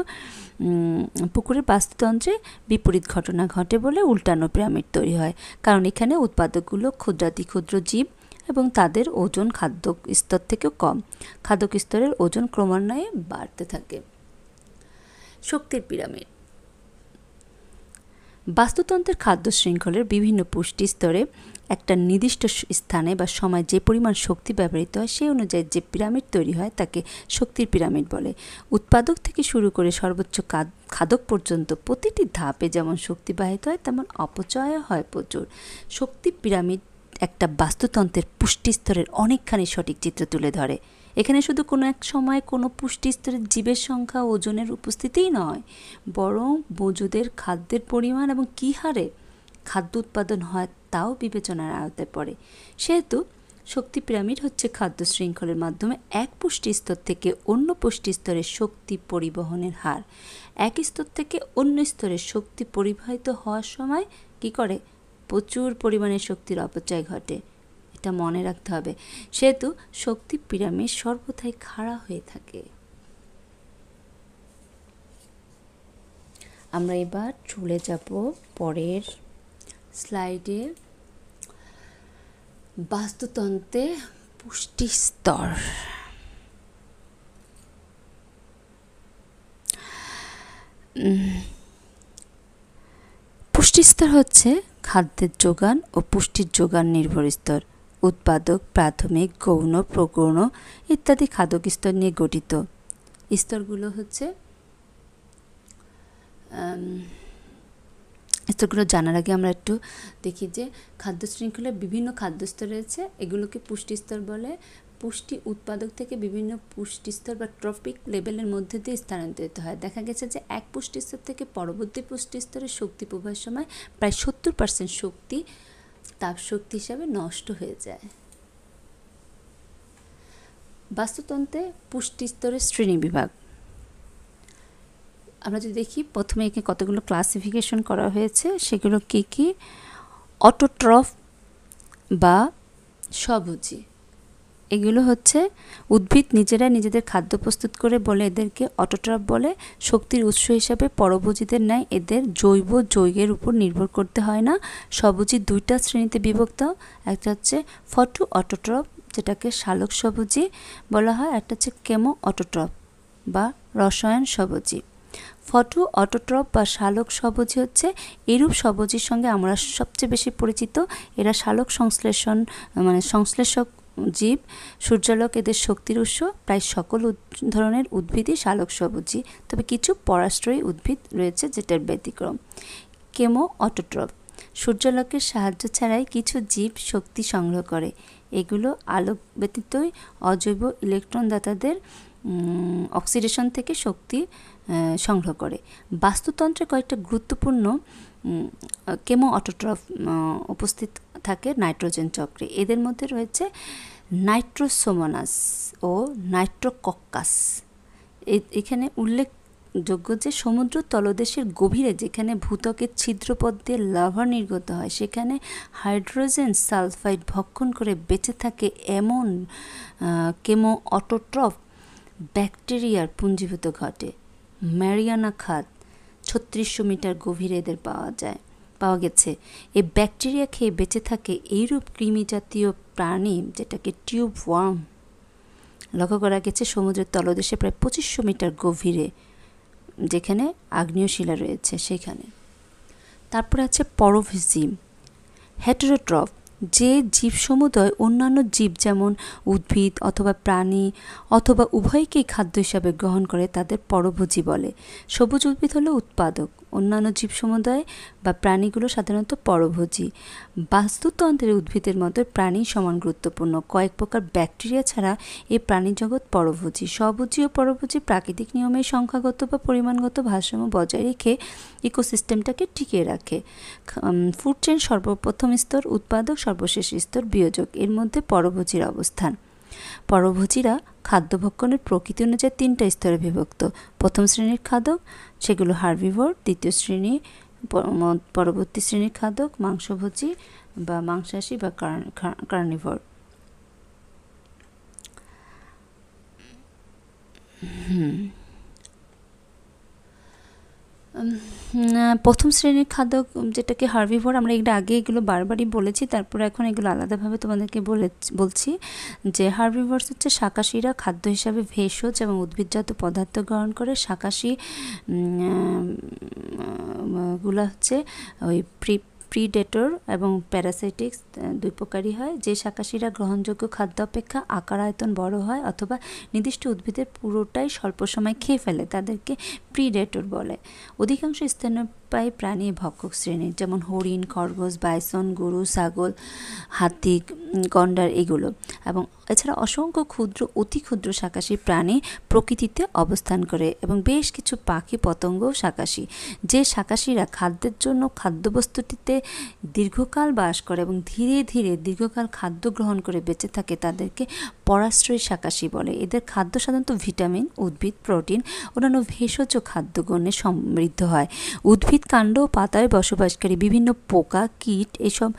পুকুরের বাস্তুতন্ত্রে বিপরীত ঘটনা ঘটে বলে উল্টানো পিরামিড তৈরি হয় কারণ এখানে উৎপাদকগুলো ক্ষুদ্রাতি ক্ষুদ্র জীব এবং তাদের ওজন খাদ্য স্তর থেকেও কম খাদ্য স্তরের ওজন ক্রমান্বয়ে বাড়তে থাকে শক্তির পিরামিড বাস্তুতন্ত্রের খাদ্য শৃঙ্খলের বিভিন্ন পুষ্টি স্তরে একটা নির্দিষ্ট স্থানে বা সময় যে পরিমাণ শক্তি ব্যবহৃত হয় সেই অনুযায়ী যে পিরামিড তৈরি হয় তাকে শক্তির পিরামিড বলে উৎপাদক থেকে শুরু করে সর্বোচ্চ খাদক পর্যন্ত প্রতিটি ধাপে যেমন শক্তি বাহিত হয় তেমন অপচয় হয় প্রচুর শক্তি পিরামিড একটা বাস্তুতন্ত্রের পুষ্টি স্তরের অনেকখানি সঠিক চিত্র তুলে ধরে এখানে শুধু কোনো এক সময় কোনো পুষ্টি স্তরের জীবের সংখ্যা ওজনের উপস্থিতিই নয় বরং বজুদের খাদ্যের পরিমাণ এবং কী হারে খাদ্য উৎপাদন হয় তাও বিবেচনার আওতায় পড়ে সেহেতু শক্তি পিরামিড হচ্ছে খাদ্য শৃঙ্খলের মাধ্যমে এক পুষ্টি স্তর থেকে অন্য পুষ্টি শক্তি পরিবহনের হার এক স্তর থেকে অন্য স্তরের শক্তি পরিবাহিত হওয়ার সময় কি করে প্রচুর পরিমাণে শক্তির অপচয় ঘটে দিকটা মনে রাখতে হবে সেহেতু শক্তি পিরামিড সর্বথাই খাড়া হয়ে থাকে আমরা এবার চলে যাব পরের স্লাইডে বাস্তুতন্ত্রে পুষ্টি স্তর পুষ্টি স্তর হচ্ছে খাদ্যের যোগান ও পুষ্টির যোগান নির্ভর স্তর উৎপাদক প্রাথমিক গৌণ প্রগৌণ ইত্যাদি খাদক স্তর নিয়ে গঠিত স্তরগুলো হচ্ছে স্তরগুলো জানার আগে আমরা একটু দেখি যে খাদ্য শৃঙ্খলায় বিভিন্ন খাদ্যস্তর রয়েছে এগুলোকে পুষ্টি স্তর বলে পুষ্টি উৎপাদক থেকে বিভিন্ন পুষ্টি স্তর বা ট্রপিক লেভেলের মধ্যে দিয়ে স্থানান্তরিত হয় দেখা গেছে যে এক পুষ্টি স্তর থেকে পরবর্তী পুষ্টি স্তরের শক্তি প্রবাহের সময় প্রায় সত্তর পার্সেন্ট শক্তি তাপশক্তি হিসাবে নষ্ট হয়ে যায় বাস্তুতন্ত্রে পুষ্টি স্তরের শ্রেণী বিভাগ আমরা যদি দেখি প্রথমে একে কতগুলো ক্লাসিফিকেশন করা হয়েছে সেগুলো কি কি অটোট্রফ বা স্বভোজী এগুলো হচ্ছে উদ্ভিদ নিজেরা নিজেদের খাদ্য প্রস্তুত করে বলে এদেরকে অটোট্রাপ বলে শক্তির উৎস হিসাবে পরভোজীদের ন্যায় এদের জৈব যৌগের উপর নির্ভর করতে হয় না সবুজি দুইটা শ্রেণীতে বিভক্ত একটা হচ্ছে ফটো অটোট্রপ যেটাকে শালক সবজি বলা হয় একটা হচ্ছে কেমো অটোট্রপ বা রসায়ন সবজি ফটো অটোট্রপ বা শালক সবজি হচ্ছে এরূপ সবজির সঙ্গে আমরা সবচেয়ে বেশি পরিচিত এরা শালক সংশ্লেষণ মানে সংশ্লেষক জীব সূর্যালোক এদের শক্তির উৎস প্রায় সকল ধরনের উদ্ভিদই শালক সবুজি তবে কিছু পরাশ্রয়ী উদ্ভিদ রয়েছে যেটার ব্যতিক্রম কেমো অটোট্রপ সূর্যালোকের সাহায্য ছাড়াই কিছু জীব শক্তি সংগ্রহ করে এগুলো আলোক ব্যতীতই অজৈব ইলেকট্রন দাতাদের অক্সিডেশন থেকে শক্তি সংগ্রহ করে বাস্তুতন্ত্রে কয়েকটা গুরুত্বপূর্ণ কেমো অটোট্রফ উপস্থিত থাকে নাইট্রোজেন চক্রে এদের মধ্যে রয়েছে নাইট্রোসোমোনাস ও নাইট্রোকক্কাস এখানে উল্লেখ যোগ্য যে সমুদ্র তলদেশের গভীরে যেখানে ভূতকের ছিদ্রপথ দিয়ে লাভা নির্গত হয় সেখানে হাইড্রোজেন সালফাইড ভক্ষণ করে বেঁচে থাকে এমন কেমো অটোট্রফ ব্যাকটেরিয়ার পুঞ্জীভূত ঘটে ম্যারিয়ানা খাত ছত্রিশশো মিটার গভীরে এদের পাওয়া যায় পাওয়া গেছে এই ব্যাকটেরিয়া খেয়ে বেঁচে থাকে এইরূপ কৃমি জাতীয় প্রাণী যেটাকে টিউব ওয়ার্ম লক্ষ্য করা গেছে সমুদ্রের তলদেশে প্রায় পঁচিশশো মিটার গভীরে যেখানে আগ্নেয় শিলা রয়েছে সেখানে তারপরে আছে পরভিজিম হ্যাটেরোট্রপ যে জীব সমুদয় অন্যান্য জীব যেমন উদ্ভিদ অথবা প্রাণী অথবা উভয়কেই খাদ্য হিসাবে গ্রহণ করে তাদের পরভোজী বলে সবুজ উদ্ভিদ হলো উৎপাদক অন্যান্য জীবসমুদায় বা প্রাণীগুলো সাধারণত পরভোজী বাস্তুতন্ত্রের উদ্ভিদের মতো প্রাণী সমান গুরুত্বপূর্ণ কয়েক প্রকার ব্যাকটেরিয়া ছাড়া এই প্রাণীজগৎ পরভোজী স্বভোজী ও পরভোজী প্রাকৃতিক নিয়মে সংখ্যাগত বা পরিমাণগত ভারসাম্য বজায় রেখে ইকোসিস্টেমটাকে টিকিয়ে রাখে ফুড চেন সর্বপ্রথম স্তর উৎপাদক সর্বশেষ স্তর বিয়োজক এর মধ্যে পরভোজীর অবস্থান পরভোজীরা খাদ্যভক্ষণের প্রকৃতি অনুযায়ী তিনটা স্তরে বিভক্ত প্রথম শ্রেণীর খাদক সেগুলো হার্বিভোর দ্বিতীয় শ্রেণী পরবর্তী শ্রেণীর খাদক মাংসভোজী বা মাংসাশী বা কার্নিভোর হুম প্রথম শ্রেণীর খাদ্য যেটাকে হার্ভিভোর আমরা এগুলো আগে এগুলো বারবারই বলেছি তারপরে এখন এগুলো আলাদাভাবে তোমাদেরকে বলে বলছি যে হার্বিভোর্স হচ্ছে শাকাশিরা খাদ্য হিসাবে ভেষজ এবং উদ্ভিদজাত পদার্থ গ্রহণ করে শাকাশি গুলা হচ্ছে ওই প্রি প্রিডেটর এবং প্যারাসাইটিক্স দুই প্রকারই হয় যে শাকাশিরা গ্রহণযোগ্য খাদ্য অপেক্ষা আকার আয়তন বড় হয় অথবা নির্দিষ্ট উদ্ভিদের পুরোটাই স্বল্প সময় খেয়ে ফেলে তাদেরকে প্রিডেটর বলে অধিকাংশ স্থানীয় পায় প্রাণী ভক্ষক শ্রেণীর যেমন হরিণ খরগোশ বাইসন গরু ছাগল হাতি গন্ডার এগুলো এবং এছাড়া অসংখ্য ক্ষুদ্র অতি ক্ষুদ্র শাকাশী প্রাণী প্রকৃতিতে অবস্থান করে এবং বেশ কিছু পাখি পতঙ্গ শাকাশী যে শাকাশীরা খাদ্যের জন্য খাদ্যবস্তুটিতে দীর্ঘকাল বাস করে এবং ধীরে ধীরে দীর্ঘকাল খাদ্য গ্রহণ করে বেঁচে থাকে তাদেরকে পরাশ্রয়ী শাকাশী বলে এদের খাদ্য সাধারণত ভিটামিন উদ্ভিদ প্রোটিন অন্যান্য ভেষজ খাদ্যগণে সমৃদ্ধ হয় উদ্ভিদ কাণ্ড ও পাতায় বসবাসকারী বিভিন্ন পোকা কীট এসব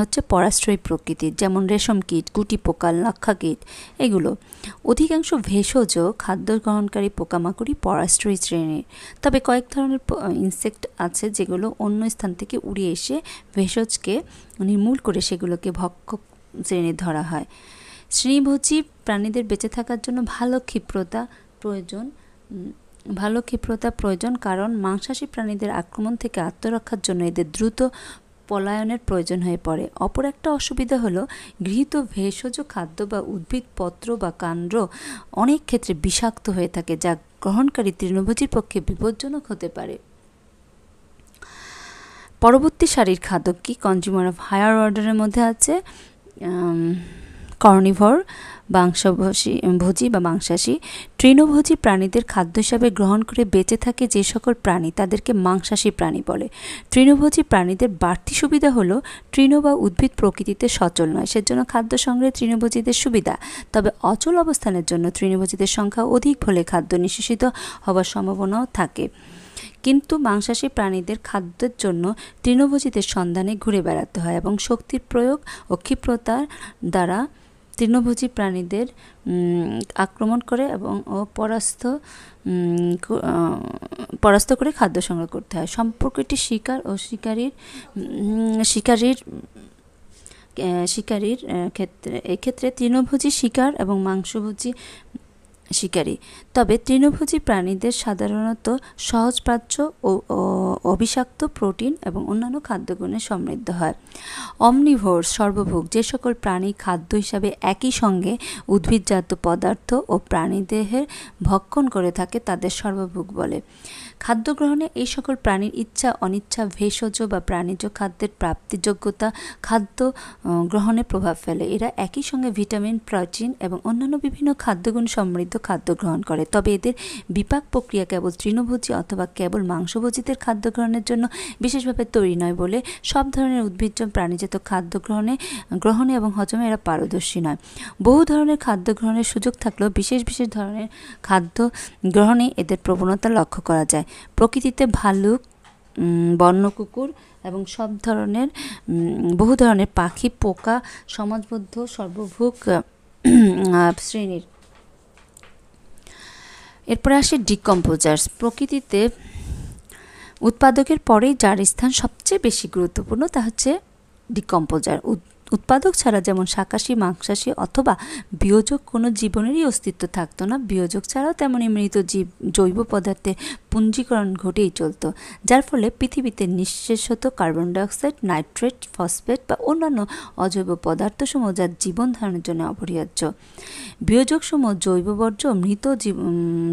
হচ্ছে পরাশ্রয়ী প্রকৃতির যেমন রেশম কীট গুটি পোকা লাক্ষা কীট এগুলো অধিকাংশ ভেষজ খাদ্য গ্রহণকারী পোকামাকড়ি পরাশ্রয়ী শ্রেণীর তবে কয়েক ধরনের ইনসেক্ট আছে যেগুলো অন্য স্থান থেকে উড়ে এসে ভেষজকে নির্মূল করে সেগুলোকে ভক্ষ শ্রেণীর ধরা হয় শ্রেণীভোজী প্রাণীদের বেঁচে থাকার জন্য ভালো ক্ষিপ্রতা প্রয়োজন ভালো ক্ষিপ্রতা প্রয়োজন কারণ মাংসাশী প্রাণীদের আক্রমণ থেকে আত্মরক্ষার জন্য এদের দ্রুত পলায়নের প্রয়োজন হয়ে পড়ে অপর একটা অসুবিধা হলো গৃহীত ভেষজ খাদ্য বা উদ্ভিদ পত্র বা কাণ্ড অনেক ক্ষেত্রে বিষাক্ত হয়ে থাকে যা গ্রহণকারী তৃণভোজীর পক্ষে বিপজ্জনক হতে পারে পরবর্তী সারির খাদক কি কনজিউমার অফ হায়ার অর্ডারের মধ্যে আছে কর্নিভর মাংসভোষী বা মাংসাশী তৃণভোজী প্রাণীদের খাদ্য হিসাবে গ্রহণ করে বেঁচে থাকে যে সকল প্রাণী তাদেরকে মাংসাশী প্রাণী বলে তৃণভোজী প্রাণীদের বাড়তি সুবিধা হল তৃণ বা উদ্ভিদ প্রকৃতিতে সচল নয় সেজন্য খাদ্য সংগ্রহে তৃণভোজীদের সুবিধা তবে অচল অবস্থানের জন্য তৃণভোজীদের সংখ্যা অধিক হলে খাদ্য নিঃশেষিত হওয়ার সম্ভাবনাও থাকে কিন্তু মাংসাশী প্রাণীদের খাদ্যের জন্য তৃণভোজীদের সন্ধানে ঘুরে বেড়াতে হয় এবং শক্তির প্রয়োগ ও ক্ষিপ্রতার দ্বারা তৃণভোজী প্রাণীদের আক্রমণ করে এবং ও পরাস্ত পরাস্ত করে খাদ্য সংগ্রহ করতে হয় সম্পর্কটি শিকার ও শিকারীর শিকারীর শিকারীর ক্ষেত্রে এক্ষেত্রে তৃণভোজী শিকার এবং মাংসভোজী শিকারী তবে তৃণভোজী প্রাণীদের সাধারণত সহজপ্রাচ্য ও অভিষাক্ত প্রোটিন এবং অন্যান্য খাদ্যগুণে সমৃদ্ধ হয় অমনিভোর সর্বভোগ যে সকল প্রাণী খাদ্য হিসাবে একই সঙ্গে উদ্ভিদজাত পদার্থ ও প্রাণীদেহের ভক্ষণ করে থাকে তাদের সর্বভোগ বলে খাদ্য গ্রহণে এই সকল প্রাণীর ইচ্ছা অনিচ্ছা ভেষজ বা প্রাণীজ খাদ্যের প্রাপ্তিযোগ্যতা খাদ্য গ্রহণে প্রভাব ফেলে এরা একই সঙ্গে ভিটামিন প্রোটিন এবং অন্যান্য বিভিন্ন খাদ্যগুণ সমৃদ্ধ খাদ্য গ্রহণ করে তবে এদের বিপাক প্রক্রিয়া কেবল তৃণভোজী অথবা কেবল মাংসভোজীদের খাদ্য গ্রহণের জন্য বিশেষভাবে তৈরি নয় বলে সব ধরনের উদ্ভিজ্জ প্রাণীজাত খাদ্য গ্রহণে গ্রহণে এবং হজমে এরা পারদর্শী নয় বহু ধরনের খাদ্য গ্রহণের সুযোগ থাকলেও বিশেষ বিশেষ ধরনের খাদ্য গ্রহণে এদের প্রবণতা লক্ষ্য করা যায় প্রকৃতিতে ভালুক বন্য কুকুর এবং সব ধরনের বহু ধরনের পাখি পোকা সমাজবদ্ধ সর্বভূক শ্রেণীর এরপরে আসে ডিকম্পোজার্স প্রকৃতিতে উৎপাদকের পরেই যার স্থান সবচেয়ে বেশি গুরুত্বপূর্ণ তা হচ্ছে ডিকম্পোজার উৎপাদক ছাড়া যেমন শাকাশী মাংসাশী অথবা বিয়োজক কোনো জীবনেরই অস্তিত্ব থাকতো না বিয়োজক ছাড়াও তেমনই মৃত জীব জৈব পদার্থের পুঞ্জীকরণ ঘটেই চলত যার ফলে পৃথিবীতে নিঃশেষ হতো কার্বন ডাইঅক্সাইড নাইট্রেট ফসফেট বা অন্যান্য অজৈব পদার্থসমূহ যা জীবন ধারণের জন্য অপরিহার্য বিয়োজকসমূহ জৈব বর্জ্য মৃত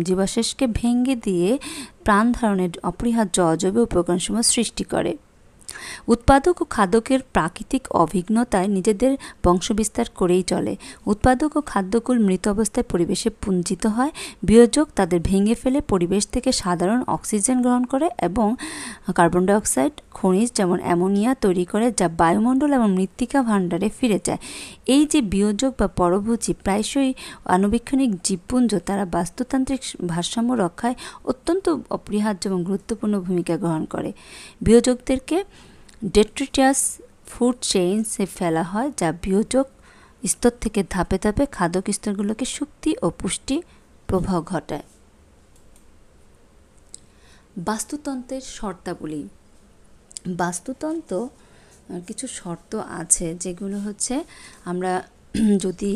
জীবাশেষকে ভেঙে দিয়ে প্রাণ ধারণের অপরিহার্য অজৈব উপকরণসমূহ সৃষ্টি করে উৎপাদক ও খাদ্যকের প্রাকৃতিক অভিজ্ঞতায় নিজেদের বংশবিস্তার করেই চলে উৎপাদক ও খাদ্যকুল মৃত অবস্থায় পরিবেশে পুঞ্জিত হয় বিয়োজক তাদের ভেঙে ফেলে পরিবেশ থেকে সাধারণ অক্সিজেন গ্রহণ করে এবং কার্বন ডাইঅক্সাইড খনিজ যেমন অ্যামোনিয়া তৈরি করে যা বায়ুমণ্ডল এবং মৃত্তিকা ভাণ্ডারে ফিরে যায় এই যে বিয়োজক বা পরভোজী প্রায়শই আণুবীক্ষণিক জীবপুঞ্জ তারা বাস্তুতান্ত্রিক ভারসাম্য রক্ষায় অত্যন্ত অপরিহার্য এবং গুরুত্বপূর্ণ ভূমিকা গ্রহণ করে বিয়োজকদেরকে ডেট্রিটাস ফুড চেইনসে ফেলা হয় যা বিয়োজক স্তর থেকে ধাপে ধাপে খাদক স্তরগুলোকে শক্তি ও পুষ্টি প্রভাব ঘটায় বাস্তুতন্ত্রের শর্তাবলী বাস্তুতন্ত্র কিছু শর্ত আছে যেগুলো হচ্ছে আমরা [CLEARS THROAT] যদি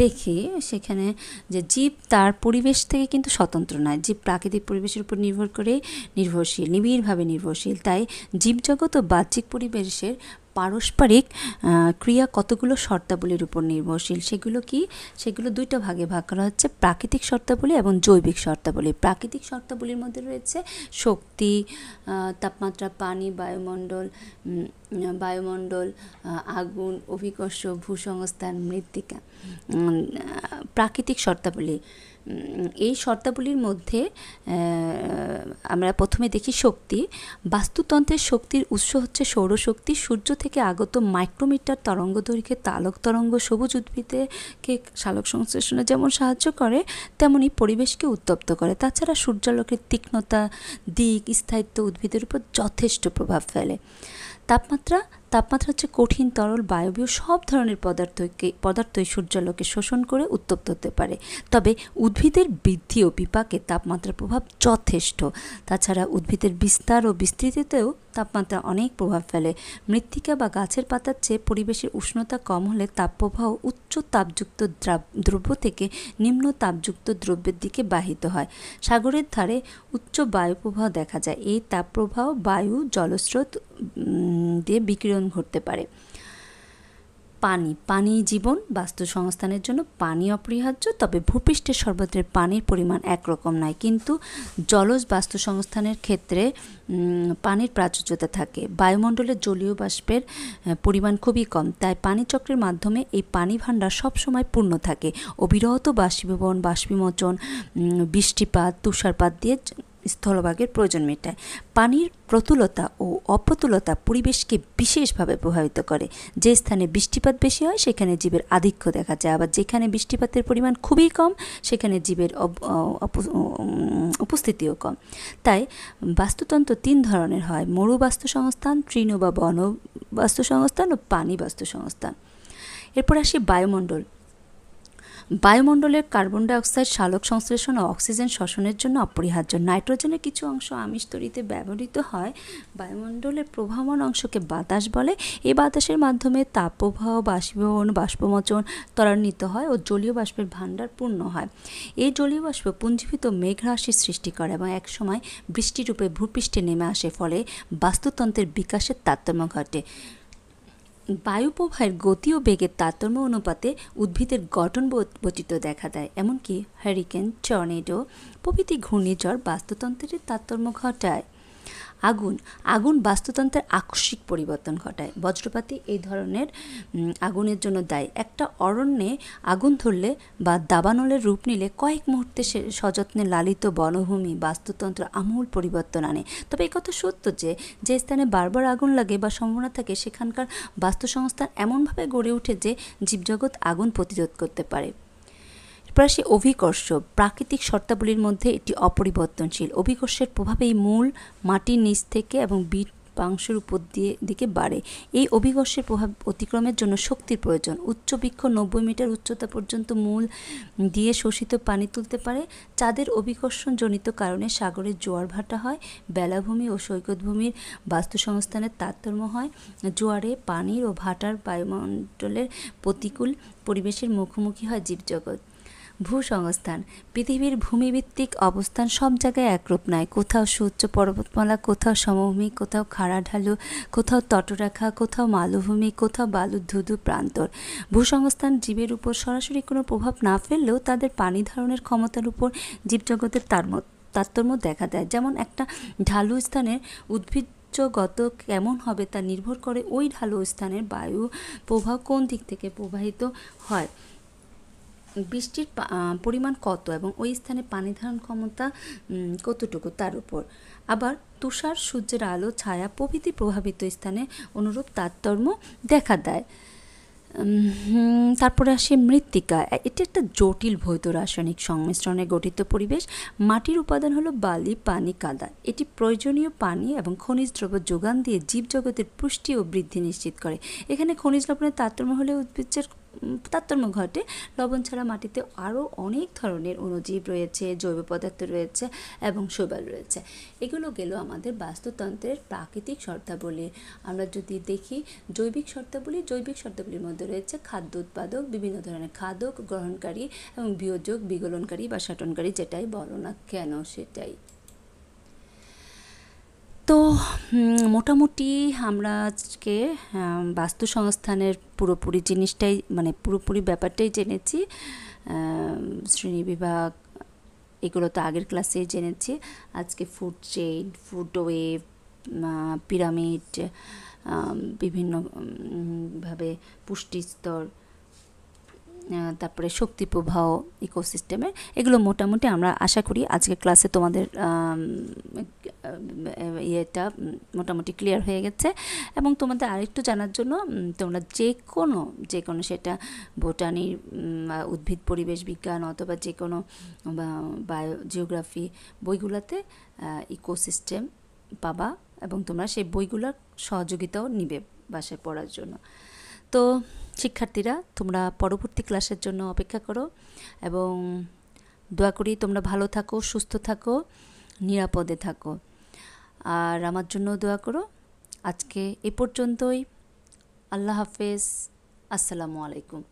দেখি সেখানে যে জীব তার পরিবেশ থেকে কিন্তু স্বতন্ত্র নয় জীব প্রাকৃতিক পরিবেশের উপর নির্ভর করে নির্ভরশীল নিবিড়ভাবে নির্ভরশীল তাই জীবজগৎ ও বাহ্যিক পরিবেশের পারস্পরিক ক্রিয়া কতগুলো শর্তাবলীর উপর নির্ভরশীল সেগুলো কি সেগুলো দুইটা ভাগে ভাগ করা হচ্ছে প্রাকৃতিক শর্তাবলী এবং জৈবিক শর্তাবলী প্রাকৃতিক শর্তাবলীর মধ্যে রয়েছে শক্তি তাপমাত্রা পানি বায়ুমণ্ডল বায়ুমণ্ডল আগুন অভিকর্ষ ভূসংস্থান মৃত্তিকা প্রাকৃতিক শর্তাবলী এই শর্তাবলীর মধ্যে আমরা প্রথমে দেখি শক্তি বাস্তুতন্ত্রের শক্তির উৎস হচ্ছে সৌরশক্তি সূর্য থেকে আগত মাইক্রোমিটার তরঙ্গ দৈর্ঘ্যের তালক তরঙ্গ সবুজ উদ্ভিদেকে শালক সংশ্লেষণে যেমন সাহায্য করে তেমনই পরিবেশকে উত্তপ্ত করে তাছাড়া সূর্যালোকের তীক্ষ্ণতা দিক স্থায়িত্ব উদ্ভিদের উপর যথেষ্ট প্রভাব ফেলে তাপমাত্রা তাপমাত্রা হচ্ছে কঠিন তরল বায়বীয় সব ধরনের পদার্থকে পদার্থই সূর্যালোকে শোষণ করে উত্তপ্ত হতে পারে তবে উদ্ভিদের বৃদ্ধি ও বিপাকে তাপমাত্রার প্রভাব যথেষ্ট তাছাড়া উদ্ভিদের বিস্তার ও বিস্তৃতিতেও তাপমাত্রা অনেক প্রভাব ফেলে মৃত্তিকা বা গাছের পাতার চেয়ে পরিবেশের উষ্ণতা কম হলে তাপপ্রবাহ উচ্চ তাপযুক্ত দ্রব্য থেকে নিম্ন তাপযুক্ত দ্রব্যের দিকে বাহিত হয় সাগরের ধারে উচ্চ বায়ু প্রবাহ দেখা যায় এই তাপপ্রবাহ বায়ু জলস্রোত দিয়ে বিকিরণ অঘটন ঘটতে পারে পানি পানি জীবন বাস্তু সংস্থানের জন্য পানি অপরিহার্য তবে ভূপৃষ্ঠের সর্বত্রে পানির পরিমাণ একরকম নয় কিন্তু জলজ বাস্তু সংস্থানের ক্ষেত্রে পানির প্রাচুর্যতা থাকে বায়ুমণ্ডলের জলীয় বাষ্পের পরিমাণ খুবই কম তাই পানি চক্রের মাধ্যমে এই পানি ভাণ্ডার সবসময় পূর্ণ থাকে অবিরত বাষ্পীভবন বাষ্পীমোচন বৃষ্টিপাত তুষারপাত দিয়ে স্থলভাগের প্রয়োজন মেটায় পানির প্রতুলতা ও অপ্রতুলতা পরিবেশকে বিশেষভাবে প্রভাবিত করে যে স্থানে বৃষ্টিপাত বেশি হয় সেখানে জীবের আধিক্য দেখা যায় আবার যেখানে বৃষ্টিপাতের পরিমাণ খুবই কম সেখানে জীবের উপস্থিতিও কম তাই বাস্তুতন্ত্র তিন ধরনের হয় মরু বাস্তু সংস্থান তৃণ বা বন বাস্তু সংস্থান ও পানি বাস্তু সংস্থান এরপর আসি বায়ুমণ্ডল বায়ুমণ্ডলের কার্বন ডাইঅক্সাইড সালোক সংশ্লেষণ ও অক্সিজেন শ্বসনের জন্য অপরিহার্য নাইট্রোজেনের কিছু অংশ আমিষ তৈরিতে ব্যবহৃত হয় বায়ুমণ্ডলের প্রভাবন অংশকে বাতাস বলে এই বাতাসের মাধ্যমে তাপপ্রবাহ বাষ্পীভবন বাষ্পমোচন ত্বরান্বিত হয় ও জলীয় বাষ্পের ভাণ্ডার পূর্ণ হয় এই জলীয় বাষ্প পুঞ্জীভূত মেঘরাশির সৃষ্টি করে এবং একসময় বৃষ্টিরূপে ভূপৃষ্ঠে নেমে আসে ফলে বাস্তুতন্ত্রের বিকাশের তারতম্য ঘটে বায়ুপ্রবাহের গতি ও বেগের তারতম্য অনুপাতে উদ্ভিদের গঠন বচিত দেখা দেয় এমনকি হ্যারিকেন টর্নেডো প্রভৃতি ঘূর্ণিঝড় বাস্তুতন্ত্রের তারতম্য ঘটায় আগুন আগুন বাস্তুতন্ত্রের আকস্মিক পরিবর্তন ঘটায় বজ্রপাতি এই ধরনের আগুনের জন্য দায়ী একটা অরণ্যে আগুন ধরলে বা দাবানলের রূপ নিলে কয়েক মুহূর্তে সে সযত্নে লালিত বনভূমি বাস্তুতন্ত্র আমূল পরিবর্তন আনে তবে এই কথা সত্য যে যে স্থানে বারবার আগুন লাগে বা সম্ভাবনা থাকে সেখানকার বাস্তুসংস্থান এমনভাবে গড়ে ওঠে যে জীবজগৎ আগুন প্রতিরোধ করতে পারে প্রাসে অভিকর্ষ প্রাকৃতিক শর্তাবলীর মধ্যে এটি অপরিবর্তনশীল অভিকর্ষের প্রভাবেই মূল মাটির নিচ থেকে এবং বিট পাংশুর উপর দিয়ে দিকে বাড়ে এই অভিকর্ষের প্রভাব অতিক্রমের জন্য শক্তির প্রয়োজন উচ্চ বৃক্ষ নব্বই মিটার উচ্চতা পর্যন্ত মূল দিয়ে শোষিত পানি তুলতে পারে চাঁদের অভিকর্ষণজনিত কারণে সাগরের জোয়ার ভাটা হয় বেলাভূমি ও সৈকতভূমির বাস্তুসংস্থানের তারতম্য হয় জোয়ারে পানির ও ভাটার বায়ুমণ্ডলের প্রতিকূল পরিবেশের মুখোমুখি হয় জীবজগৎ ভূসংস্থান পৃথিবীর ভূমিভিত্তিক অবস্থান সব জায়গায় একরূপ নয় কোথাও সুউচ্চ পর্বতমালা কোথাও সমভূমি কোথাও খাড়া ঢালু কোথাও তটরেখা কোথাও মালভূমি কোথাও বালুর ধুধু প্রান্তর ভূসংস্থান জীবের উপর সরাসরি কোনো প্রভাব না ফেললেও তাদের পানি ধারণের ক্ষমতার উপর জীবজগতের তার তারতম্য দেখা দেয় যেমন একটা ঢালু স্থানের উদ্ভিদ গত কেমন হবে তা নির্ভর করে ওই ঢালু স্থানের বায়ু প্রবাহ কোন দিক থেকে প্রবাহিত হয় বৃষ্টির পরিমাণ কত এবং ওই স্থানে পানি ধারণ ক্ষমতা কতটুকু তার উপর আবার তুষার সূর্যের আলো ছায়া প্রভৃতি প্রভাবিত স্থানে অনুরূপ তারতম্য দেখা দেয় তারপরে আসে মৃত্তিকা এটা একটা জটিল ভৌত রাসায়নিক সংমিশ্রণে গঠিত পরিবেশ মাটির উপাদান হলো বালি পানি কাদা এটি প্রয়োজনীয় পানি এবং খনিজ দ্রব্য যোগান দিয়ে জীবজগতের পুষ্টি ও বৃদ্ধি নিশ্চিত করে এখানে খনিজ লবণের তারতম্য হলে উদ্ভিদের তারতম্য ঘটে লবণ ছাড়া মাটিতে আরও অনেক ধরনের অণুজীব রয়েছে জৈব পদার্থ রয়েছে এবং শৈবাল রয়েছে এগুলো গেল আমাদের বাস্তুতন্ত্রের প্রাকৃতিক শর্তাবলী আমরা যদি দেখি জৈবিক শর্তাবলী জৈবিক শর্তাবলীর মধ্যে রয়েছে খাদ্য উৎপাদক বিভিন্ন ধরনের খাদক গ্রহণকারী এবং বিয়োজক বিগলনকারী বা সাটনকারী যেটাই বলো না কেন সেটাই তো মোটামুটি আমরা আজকে বাস্তু সংস্থানের পুরোপুরি জিনিসটাই মানে পুরোপুরি ব্যাপারটাই জেনেছি শ্রেণী বিভাগ এগুলো তো আগের ক্লাসেই জেনেছি আজকে food chain food web pyramid বিভিন্নভাবে পুষ্টিস্তর তারপরে শক্তি প্রবাহ ইকোসিস্টেমে এগুলো মোটামুটি আমরা আশা করি আজকে ক্লাসে তোমাদের ইয়েটা মোটামুটি ক্লিয়ার হয়ে গেছে এবং তোমাদের আরেকটু জানার জন্য তোমরা যে কোনো যে কোনো সেটা বোটানির উদ্ভিদ পরিবেশ বিজ্ঞান অথবা যে কোনো বায়ো জিওগ্রাফি বইগুলোতে ইকোসিস্টেম পাবা এবং তোমরা সেই বইগুলোর সহযোগিতাও নিবে বাসায় পড়ার জন্য তো শিক্ষার্থীরা তোমরা পরবর্তী ক্লাসের জন্য অপেক্ষা করো এবং দোয়া করি তোমরা ভালো থাকো সুস্থ থাকো নিরাপদে থাকো আর আমার জন্য দোয়া করো আজকে এ পর্যন্তই আল্লাহ হাফেজ আসসালামু আলাইকুম